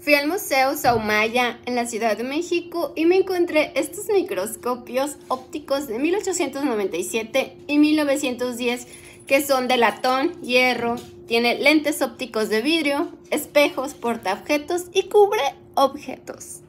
Fui al Museo Saumaya en la Ciudad de México y me encontré estos microscopios ópticos de 1897 y 1910 que son de latón, hierro, tiene lentes ópticos de vidrio, espejos, portaobjetos y cubre objetos.